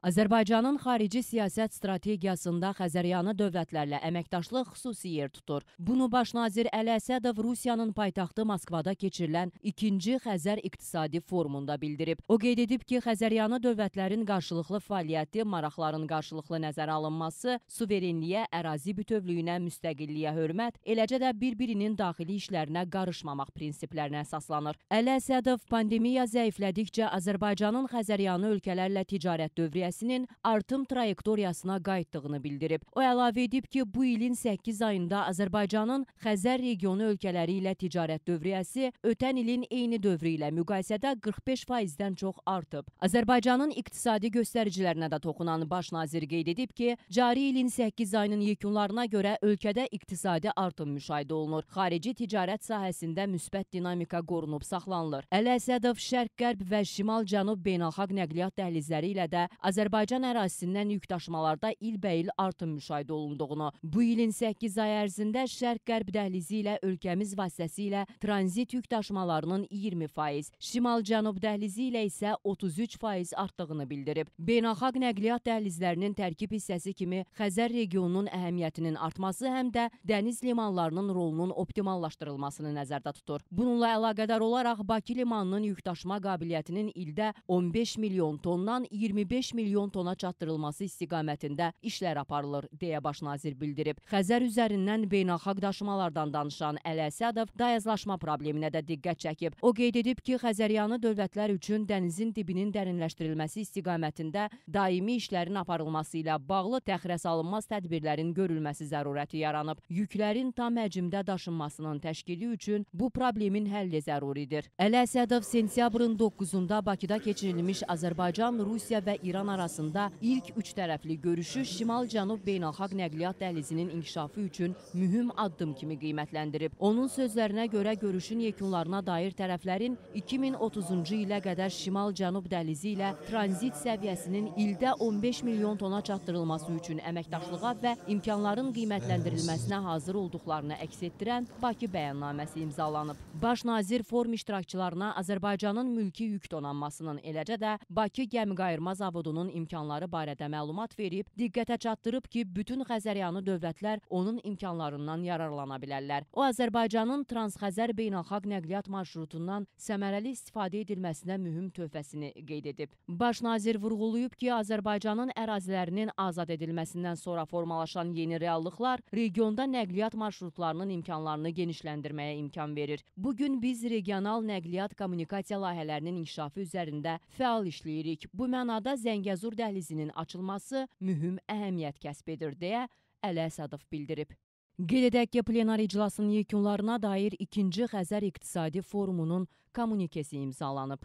Azərbaycanın xarici siyasət strategiyasında Xəzəryanı dövlətlərlə əməkdaşlıq xüsusi yer tutur. Bunu baş nazir Əli Əsədov Rusiyanın paytaxtı Moskvada keçirilən 2-ci Xəzər iqtisadi forumunda bildirib. O qeyd edib ki, Xəzəryanı dövlətlərin qarşılıqlı fəaliyyəti, maraqların qarşılıqlı nəzərə alınması, suverenliyə, ərazi bütövlüyünə, müstəqilliyə hörmət, eləcə də bir-birinin daxili işlərinə qarışmamaq prinsiplərinə əsaslanır. Əli Əsədov pandemiya zəiflədikcə Azərbaycanın Xəzəryanı ölkələrlə ticarət dövriyyə qiymətlərinin artım trayektoriyasına qayıtdığını bildirib. O əlavə edib ki, bu ilin 8 ayında Azərbaycanın Xəzər regionu ölkələri ilə ticarət dövriyyəsi ötən ilin eyni dövrü ilə müqayisədə 45%-dən çox artıb. Azərbaycanın iqtisadi göstəricilərinə də toxunan baş nazir qeyd edib ki, cari ilin 8 ayının yekunlarına görə ölkədə iqtisadi artım müşahidə olunur. Xarici ticarət sahəsində müsbət dinamika qorunub saxlanılır. Əli Əsədov Şərq-Qərb və Şimal-Cənub beynəlxalq nəqliyyat dəhlizləri ilə də Azərbaycanın Azərbaycan ərazisindən yükdaşımalarda ilbəil artım müşahidə olunduğunu, bu ilin 8 ay ərzində şərq-qərb dəhlizi ilə ölkəmiz vasitəsilə tranzit yükdaşımalarının 20%, şimal-cənub dəhlizi ilə isə 33% artdığını bildirib. Beynəlxalq nəqliyyat dəhlizlərinin tərkib hissəsi kimi Xəzər regionunun əhəmiyyətinin artması həm də dəniz limanlarının rolunun optimallaşdırılmasını nəzərdə tutur. Bununla əlaqədar olaraq Bakı limanının yükdaşıma qabiliyyətinin ildə 15 milyon tondan 25 milyon milyon tona çatdırılması istiqamətində işlər aparılır, deyə baş nazir bildirib. Xəzər üzərindən beynəlxalq daşımalardan danışan Ələsədov dayazlaşma probleminə də diqqət çəkib. O qeyd edib ki, Xəzəryanı dövlətlər üçün dənizin dibinin dərinləşdirilməsi istiqamətində daimi işlərin aparılması ilə bağlı təxirə salınmaz tədbirlərin görülməsi zərurəti yaranıb. Yüklərin tam həcmdə daşınmasının təşkili üçün bu problemin həlli zəruridir. Ələsədov sentyabrın 9-da Bakıda keçirilmiş Azərbaycan, Rusiya və İran arasında arasında ilk üç tərəfli görüşü Şimal-Cənub Beynəlxalq Nəqliyyat Dəhlizinin inkişafı üçün mühüm addım kimi qiymətləndirib. Onun sözlərinə görə görüşün yekunlarına dair tərəflərin 2030-cu ilə qədər Şimal-Cənub Dəhlizi ilə tranzit səviyyəsinin ildə 15 milyon tona çatdırılması üçün əməkdaşlığa və imkanların qiymətləndirilməsinə hazır olduqlarını əks etdirən Bakı bəyannaməsi imzalanıb. Baş nazir forum iştirakçılarına Azərbaycanın mülki yük donanmasının eləcə də Bakı gəmiqayırma zavodunun onun imkanları barədə məlumat verib, diqqətə çatdırıb ki, bütün Xəzəryanı dövlətlər onun imkanlarından yararlana bilərlər. O, Azərbaycanın Transxəzər beynəlxalq nəqliyyat marşrutundan səmərəli istifadə edilməsinə mühüm töhfəsini qeyd edib. Baş nazir vurğulayıb ki, Azərbaycanın ərazilərinin azad edilməsindən sonra formalaşan yeni reallıqlar regionda nəqliyyat marşrutlarının imkanlarını genişləndirməyə imkan verir. Bugün biz regional nəqliyyat kommunikasiya layihələrinin inkişafı üzərində fəal işləyirik. Bu mənada Zəngəzur Zəngəzur dəhlizinin açılması mühüm əhəmiyyət kəsb edir deyə Əli Əsədov bildirib. Qeyd edək ki, plenar iclasının yekunlarına dair ikinci Xəzər İqtisadi Forumunun kommunikesi imzalanıb.